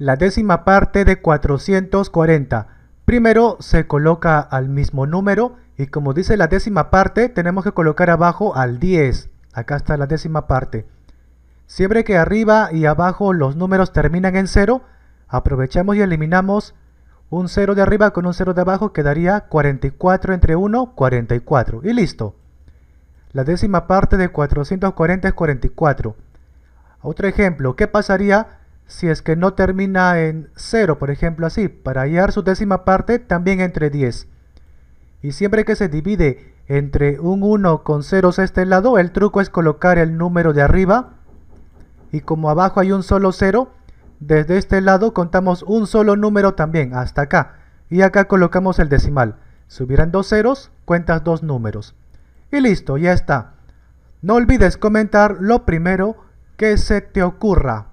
la décima parte de 440. Primero se coloca al mismo número y como dice la décima parte, tenemos que colocar abajo al 10. Acá está la décima parte. Siempre que arriba y abajo los números terminan en 0, aprovechamos y eliminamos un 0 de arriba con un 0 de abajo, quedaría 44 entre 1, 44. Y listo. La décima parte de 440 es 44. Otro ejemplo, ¿qué pasaría si es que no termina en 0, por ejemplo así, para hallar su décima parte también entre 10. Y siempre que se divide entre un 1 con ceros a este lado, el truco es colocar el número de arriba y como abajo hay un solo 0, desde este lado contamos un solo número también, hasta acá. Y acá colocamos el decimal. Si hubieran dos ceros, cuentas dos números. Y listo, ya está. No olvides comentar lo primero que se te ocurra.